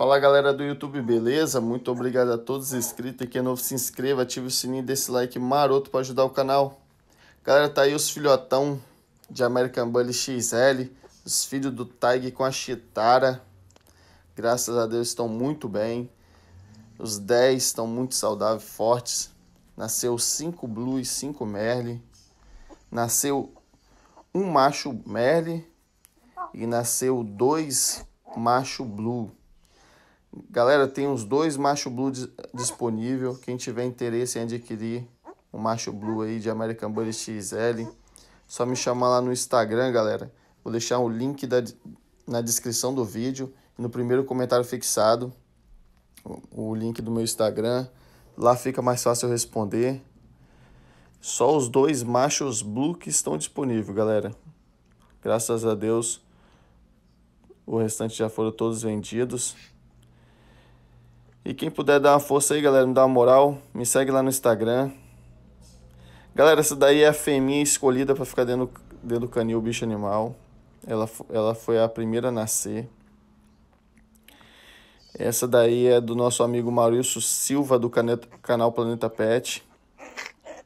Fala galera do YouTube, beleza? Muito obrigado a todos inscritos. Quem é novo, se inscreva, ative o sininho desse like maroto para ajudar o canal. Galera, tá aí os filhotão de American Bully XL, os filhos do Tag com a Chitara. Graças a Deus estão muito bem. Os 10 estão muito saudáveis, fortes. Nasceu 5 Blue e 5 Merle. Nasceu um macho Merle e nasceu dois macho Blue. Galera, tem uns dois macho blue disponível. Quem tiver interesse em adquirir um macho blue aí de American Bully XL, só me chamar lá no Instagram, galera. Vou deixar o link da, na descrição do vídeo e no primeiro comentário fixado o, o link do meu Instagram. Lá fica mais fácil eu responder. Só os dois machos blue que estão disponíveis, galera. Graças a Deus, o restante já foram todos vendidos. E quem puder dar uma força aí, galera, me dá uma moral, me segue lá no Instagram. Galera, essa daí é a fêmea escolhida para ficar dentro, dentro do canil bicho animal. Ela, ela foi a primeira a nascer. Essa daí é do nosso amigo Maurício Silva, do caneta, canal Planeta Pet.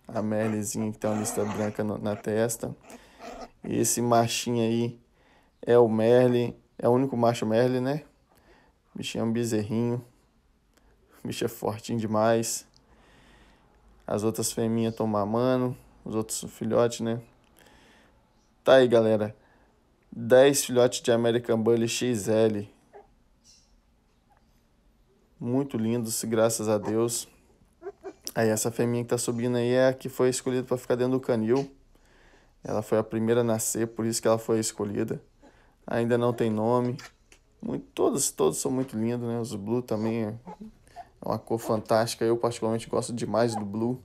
A Merlezinha que tem uma lista branca no, na testa. E esse machinho aí é o Merle. É o único macho Merle, né? Bichinho é um bezerrinho. O bicho é fortinho demais. As outras fêmeas estão mamando. Os outros filhotes, né? Tá aí, galera. 10 filhotes de American Bully XL. Muito lindos, graças a Deus. Aí essa fêmea que tá subindo aí é a que foi escolhida para ficar dentro do canil. Ela foi a primeira a nascer, por isso que ela foi escolhida. Ainda não tem nome. Muito, todos, todos são muito lindos, né? Os Blue também é é uma cor fantástica, eu particularmente gosto demais do blue.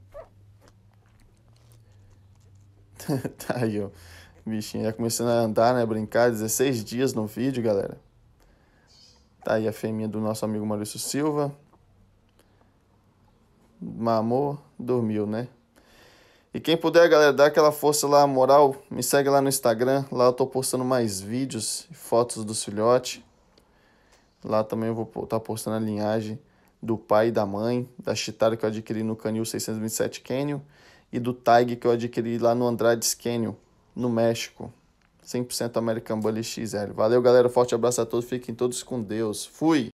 tá aí, ó. Bichinho já começando a andar, né? Brincar. 16 dias no vídeo, galera. Tá aí a fêmea do nosso amigo Maurício Silva. Mamou, dormiu, né? E quem puder, galera, dá aquela força lá, moral. Me segue lá no Instagram. Lá eu tô postando mais vídeos e fotos dos filhotes. Lá também eu vou estar tá postando a linhagem do pai e da mãe, da Chitara que eu adquiri no Canil 627 Canyon e do Taig que eu adquiri lá no Andrades Canyon, no México. 100% American Bully XL. Valeu, galera. Forte abraço a todos. Fiquem todos com Deus. Fui!